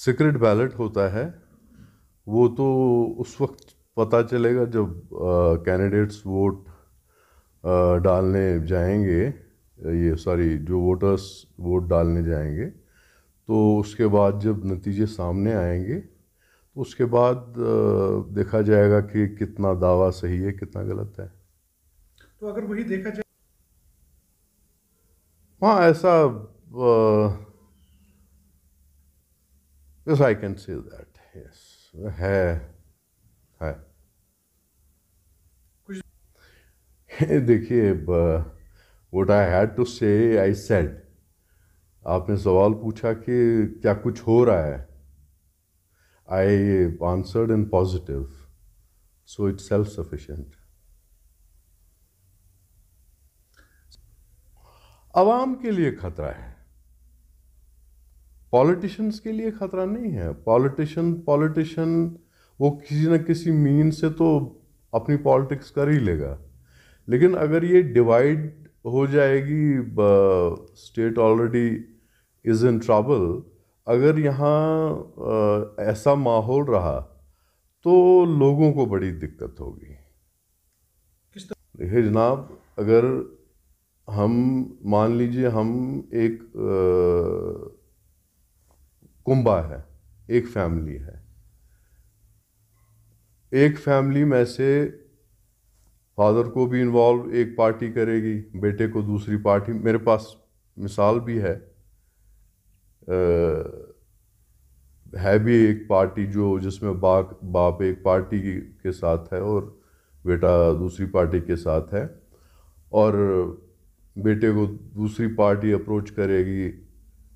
Secret ballot होता है वो तो उस वक्त पता चलेगा जब कैंडिडेट्स वोट डालने जाएंगे ये सॉरी जो वोटर्स वोट डालने जाएंगे तो उसके बाद जब नतीजे सामने आएंगे तो उसके बाद देखा जाएगा कि कितना दावा सही है कितना गलत है तो अगर वही देखा जाए हाँ ऐसा आ, Yes, I can see that. Yes, है है देखिए वोट आई हैड टू से आई सेड आपने सवाल पूछा कि क्या कुछ हो रहा है I answered in positive so it's self sufficient आवाम के लिए खतरा है पॉलिटिशियंस के लिए खतरा नहीं है पॉलिटिशियन पॉलिटिशियन वो किसी न किसी मीन से तो अपनी पॉलिटिक्स कर ही लेगा लेकिन अगर ये डिवाइड हो जाएगी state already is in trouble अगर यहाँ ऐसा माहौल रहा तो लोगों को बड़ी दिक्कत होगी देखिए जनाब अगर हम मान लीजिए हम एक आ, कुंबा है एक फैमिली है एक फैमिली में से फादर को भी इन्वॉल्व एक पार्टी करेगी बेटे को दूसरी पार्टी मेरे पास मिसाल भी है आ, है भी एक पार्टी जो जिसमें बाप बाप एक पार्टी के साथ है और बेटा दूसरी पार्टी के साथ है और बेटे को दूसरी पार्टी अप्रोच करेगी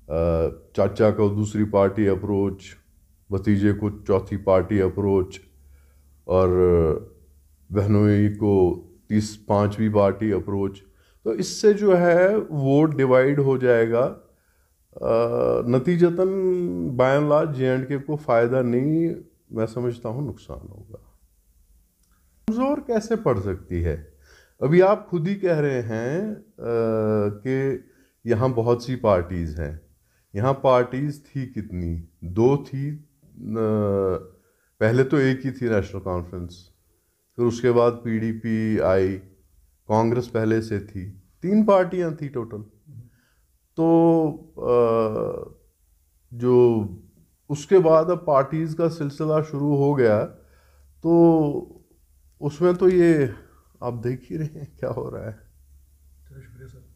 चाचा को दूसरी पार्टी अप्रोच भतीजे को चौथी पार्टी अप्रोच और बहनोई को तीस पाँचवीं पार्टी अप्रोच तो इससे जो है वोट डिवाइड हो जाएगा नतीजतन बाय लाज जे एंड के को फ़ायदा नहीं मैं समझता हूँ नुकसान होगा कमज़ोर कैसे पड़ सकती है अभी आप खुद ही कह रहे हैं कि यहाँ बहुत सी पार्टीज़ हैं यहाँ पार्टीज थी कितनी दो थी पहले तो एक ही थी नेशनल कॉन्फ्रेंस फिर उसके बाद पीडीपी आई कांग्रेस पहले से थी तीन पार्टियां थी टोटल तो जो उसके बाद अब पार्टीज़ का सिलसिला शुरू हो गया तो उसमें तो ये आप देख ही रहे हैं क्या हो रहा है तो